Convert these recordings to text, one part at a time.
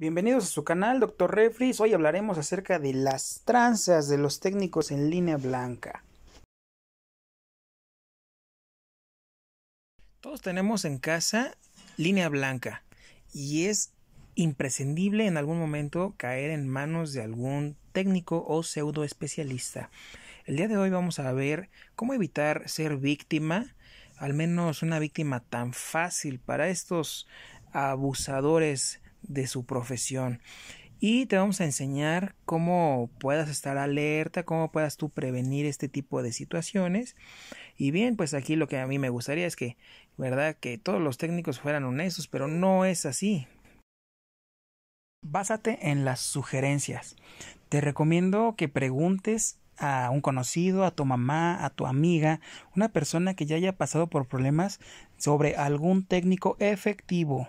Bienvenidos a su canal, Dr. Refri. Hoy hablaremos acerca de las tranzas de los técnicos en línea blanca. Todos tenemos en casa línea blanca y es imprescindible en algún momento caer en manos de algún técnico o pseudo especialista. El día de hoy vamos a ver cómo evitar ser víctima, al menos una víctima tan fácil para estos abusadores de su profesión. Y te vamos a enseñar cómo puedas estar alerta, cómo puedas tú prevenir este tipo de situaciones. Y bien, pues aquí lo que a mí me gustaría es que, ¿verdad? Que todos los técnicos fueran honestos, pero no es así. Básate en las sugerencias. Te recomiendo que preguntes a un conocido, a tu mamá, a tu amiga, una persona que ya haya pasado por problemas sobre algún técnico efectivo.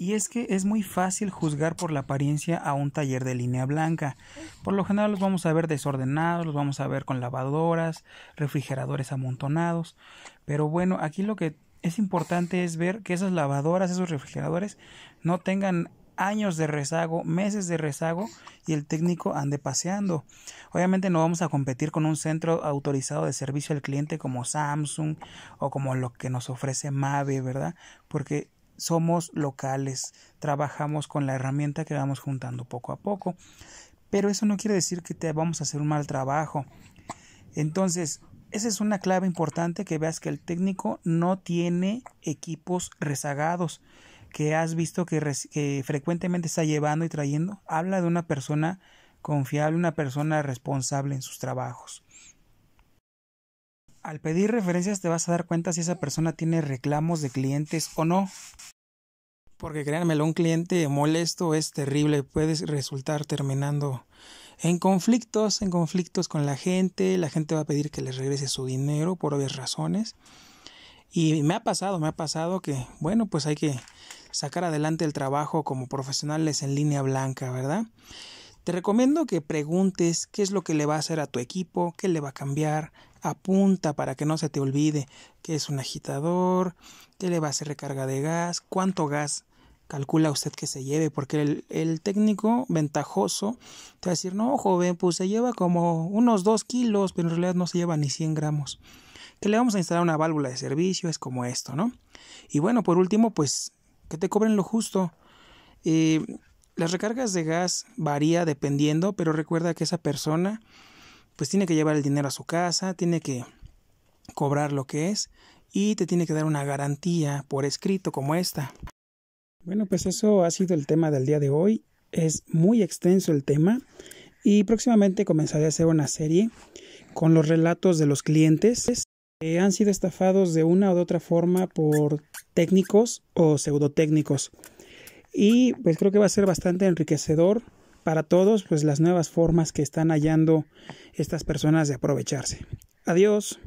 Y es que es muy fácil juzgar por la apariencia a un taller de línea blanca. Por lo general los vamos a ver desordenados, los vamos a ver con lavadoras, refrigeradores amontonados. Pero bueno, aquí lo que es importante es ver que esas lavadoras, esos refrigeradores no tengan años de rezago, meses de rezago y el técnico ande paseando. Obviamente no vamos a competir con un centro autorizado de servicio al cliente como Samsung o como lo que nos ofrece Mave, ¿verdad? Porque somos locales, trabajamos con la herramienta que vamos juntando poco a poco, pero eso no quiere decir que te vamos a hacer un mal trabajo. Entonces, esa es una clave importante que veas que el técnico no tiene equipos rezagados que has visto que, frecuentemente está llevando y trayendo. Habla de una persona confiable, una persona responsable en sus trabajos. Al pedir referencias te vas a dar cuenta si esa persona tiene reclamos de clientes o no. Porque créanmelo, un cliente molesto es terrible, puedes resultar terminando en conflictos, en conflictos con la gente, la gente va a pedir que les regrese su dinero por obvias razones. Y me ha pasado, me ha pasado que, bueno, pues hay que sacar adelante el trabajo como profesionales en línea blanca, ¿verdad? Te recomiendo que preguntes qué es lo que le va a hacer a tu equipo, qué le va a cambiar, apunta para que no se te olvide qué es un agitador, qué le va a hacer recarga de gas, cuánto gas calcula usted que se lleve, porque el, técnico ventajoso te va a decir, no, joven, pues se lleva como unos 2 kilos, pero en realidad no se lleva ni 100 gramos. Que le vamos a instalar una válvula de servicio, es como esto, ¿no? Y bueno, por último, pues que te cobren lo justo. Eh, las recargas de gas varía dependiendo, pero recuerda que esa persona pues tiene que llevar el dinero a su casa, tiene que cobrar lo que es y te tiene que dar una garantía por escrito como esta. Bueno, pues eso ha sido el tema del día de hoy. Es muy extenso el tema y próximamente comenzaré a hacer una serie con los relatos de los clientes que han sido estafados de una o de otra forma por técnicos o pseudotécnicos. Y pues creo que va a ser bastante enriquecedor para todos, pues las nuevas formas que están hallando estas personas de aprovecharse. Adiós.